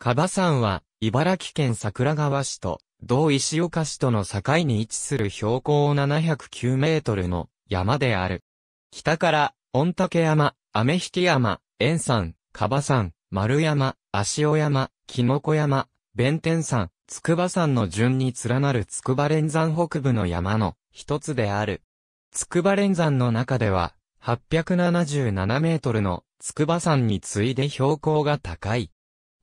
カバ山は、茨城県桜川市と、同石岡市との境に位置する標高709メートルの山である。北から、御嶽山、雨引山、円山、カバ山、丸山、足尾山、きのこ山、弁天山、筑波山の順に連なる筑波連山北部の山の一つである。筑波連山の中では、877メートルの筑波山に次いで標高が高い。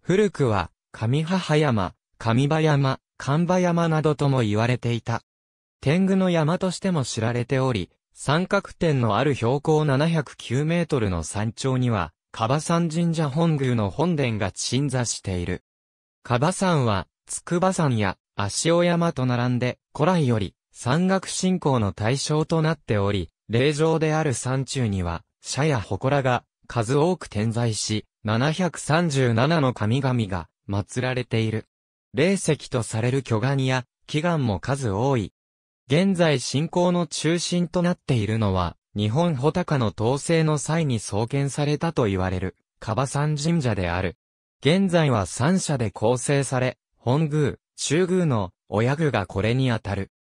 古くは、上母山、上場山、神場山などとも言われていた。天狗の山としても知られており、三角点のある標高709メートルの山頂には、カバ山神社本宮の本殿が鎮座している。カバ山は、筑波山や足尾山と並んで、古来より山岳信仰の対象となっており、霊場である山中には、社や祠が数多く点在し、737の神々が祀られている。霊石とされる巨岩や祈願も数多い。現在信仰の中心となっているのは、日本穂高の統制の際に創建されたと言われる、カバ山神社である。現在は3社で構成され、本宮、中宮の親宮がこれにあたる。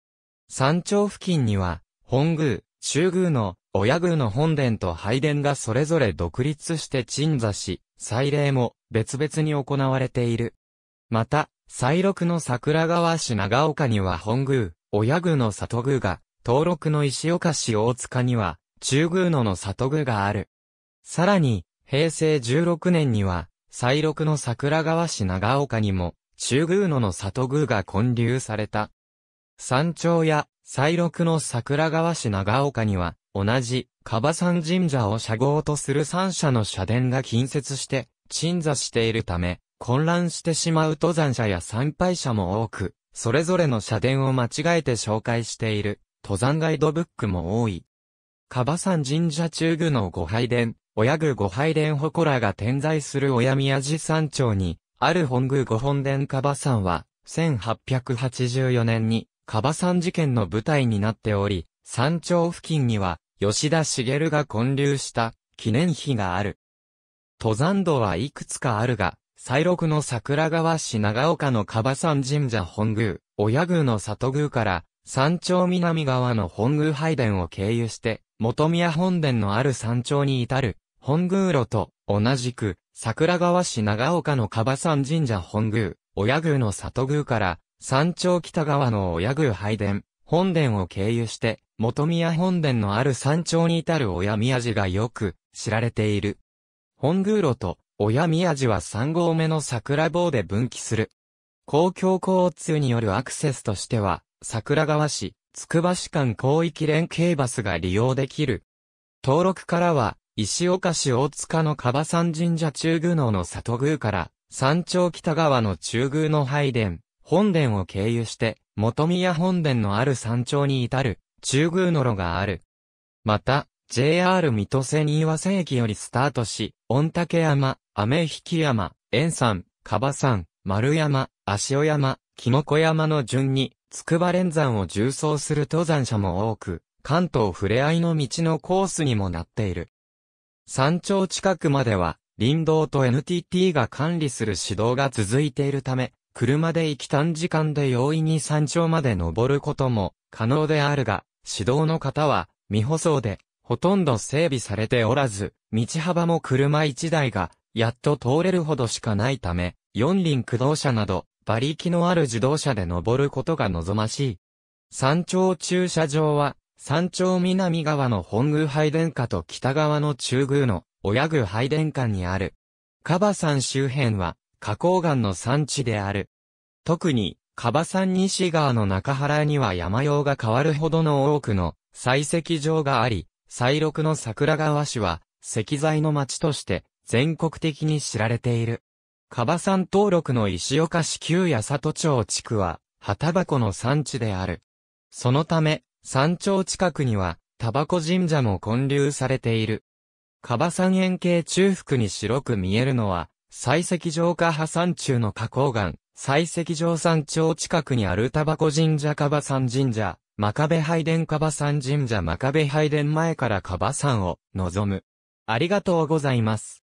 山頂付近には、本宮、中宮の親宮の本殿と拝殿がそれぞれ独立して鎮座し、祭礼も別々に行われている。また、祭録の桜川市長岡には本宮、親宮の里宮が、登録の石岡市大塚には、中宮野の里宮がある。さらに、平成16年には、祭録の桜川市長岡にも、中宮野の里宮が建立された。山頂や西六の桜川市長岡には、同じ、カバ山神社を社号とする三社の社殿が近接して、鎮座しているため、混乱してしまう登山者や参拝者も多く、それぞれの社殿を間違えて紹介している、登山ガイドブックも多い。カバ山神社中宮の御拝殿、親宮御拝殿祠が点在する親宮寺山頂に、ある本宮御本殿カバ山は、1884年に、カバ山事件の舞台になっており、山頂付近には、吉田茂が建立した記念碑がある。登山道はいくつかあるが、西麓の桜川市長岡のカバ山神社本宮、親宮の里宮から、山頂南側の本宮拝殿を経由して、元宮本殿のある山頂に至る、本宮路と、同じく、桜川市長岡のカバ山神社本宮、親宮の里宮から、山頂北側の親宮拝殿、本殿を経由して、元宮本殿のある山頂に至る親宮寺がよく知られている。本宮路と親宮寺は3合目の桜坊で分岐する。公共交通によるアクセスとしては、桜川市、つくば市間広域連携バスが利用できる。登録からは、石岡市大塚の加賀山神社中宮能の里宮から、山頂北側の中宮の拝殿、本殿を経由して、元宮本殿のある山頂に至る、中宮の路がある。また、JR 水戸線岩瀬駅よりスタートし、御嶽山、雨引山、円山、樺山、丸山、足尾山、木の子山の順に、筑波連山を縦走する登山者も多く、関東ふれあいの道のコースにもなっている。山頂近くまでは、林道と NTT が管理する指導が続いているため、車で行き短時間で容易に山頂まで登ることも可能であるが、指導の方は未舗装でほとんど整備されておらず、道幅も車1台がやっと通れるほどしかないため、四輪駆動車など馬力のある自動車で登ることが望ましい。山頂駐車場は山頂南側の本宮拝殿下と北側の中宮の親宮拝殿下にある。カバ山周辺は花崗岩の産地である。特に、カバ山西側の中原には山用が変わるほどの多くの採石場があり、西麓の桜川市は石材の町として全国的に知られている。カバ山登録の石岡市旧八里町地区は、葉タバコの産地である。そのため、山頂近くには、タバコ神社も建立されている。カバ山円形中腹に白く見えるのは、採石場下破山中の花崗岩、採石場山頂近くにあるタバコ神社カバ山神社、真壁拝殿カバ山神社真壁拝殿前からカバ山を望む。ありがとうございます。